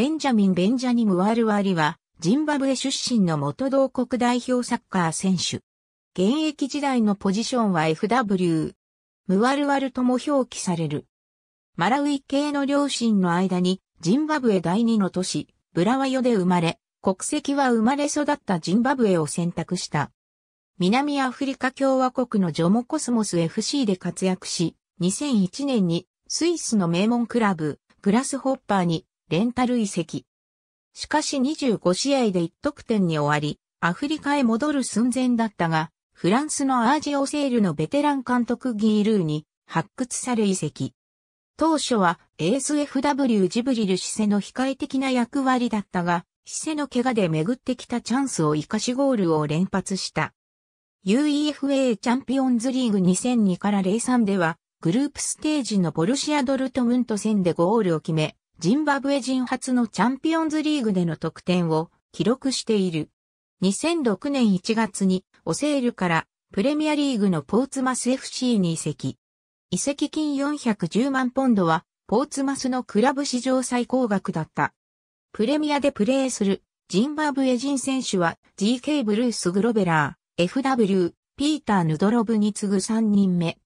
ベンジャミン・ベンジャニム・ワールワリは、ジンバブエ出身の元同国代表サッカー選手。現役時代のポジションは FW。ムワルワルとも表記される。マラウイ系の両親の間に、ジンバブエ第二の都市、ブラワヨで生まれ、国籍は生まれ育ったジンバブエを選択した。南アフリカ共和国のジョモコスモス FC で活躍し、2001年にスイスの名門クラブ、グラスホッパーにレンタル移籍。しかし25試合で1得点に終わり、アフリカへ戻る寸前だったが、フランスのアージオセールのベテラン監督ギールーに発掘され移籍。当初は ASFW ジブリルシセの控え的な役割だったが、シセの怪我で巡ってきたチャンスを生かしゴールを連発した。UEFA チャンピオンズリーグ2002から03では、グループステージのボルシア・ドルトムント戦でゴールを決め、ジンバブエ人初のチャンピオンズリーグでの得点を記録している。2006年1月にオセールからプレミアリーグのポーツマス FC に移籍。移籍金410万ポンドはポーツマスのクラブ史上最高額だった。プレミアでプレーするジンバブエ人選手は GK ブルース・グロベラー、FW、ピーター・ヌドロブに次ぐ3人目。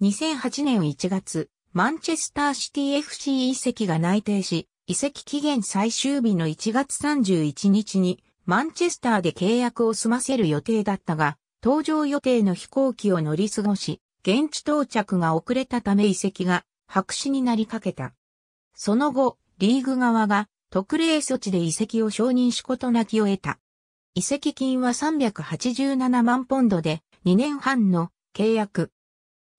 2008年1月、マンチェスターシティ FC 遺跡が内定し、遺跡期限最終日の1月31日に、マンチェスターで契約を済ませる予定だったが、搭乗予定の飛行機を乗り過ごし、現地到着が遅れたため遺跡が白紙になりかけた。その後、リーグ側が特例措置で遺跡を承認しことなきを得た。遺跡金は387万ポンドで2年半の契約。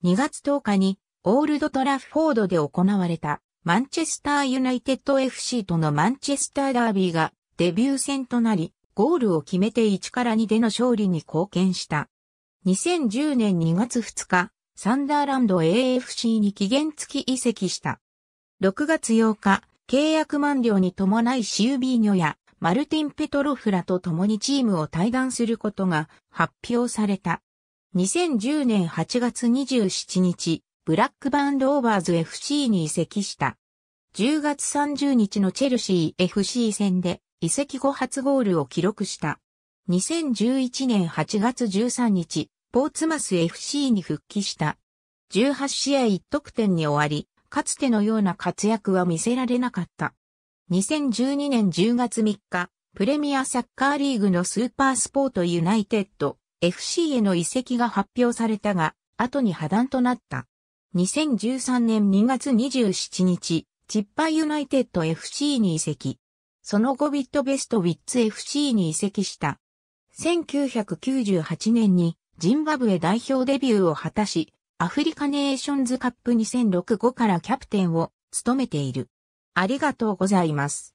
2月10日にオールドトラフォードで行われたマンチェスターユナイテッド FC とのマンチェスターダービーがデビュー戦となり、ゴールを決めて1から2での勝利に貢献した。2010年2月2日、サンダーランド AFC に期限付き移籍した。6月8日、契約満了に伴いシュービーニョやマルティン・ペトロフラと共にチームを退団することが発表された。2010年8月27日、ブラックバーンローバーズ FC に移籍した。10月30日のチェルシー FC 戦で移籍後初ゴールを記録した。2011年8月13日、ポーツマス FC に復帰した。18試合1得点に終わり、かつてのような活躍は見せられなかった。2012年10月3日、プレミアサッカーリーグのスーパースポートユナイテッド FC への移籍が発表されたが、後に破談となった。2013年2月27日、チッパユナイテッド FC に移籍。その後ビットベストウィッツ FC に移籍した。1998年にジンバブエ代表デビューを果たし、アフリカネーションズカップ20065からキャプテンを務めている。ありがとうございます。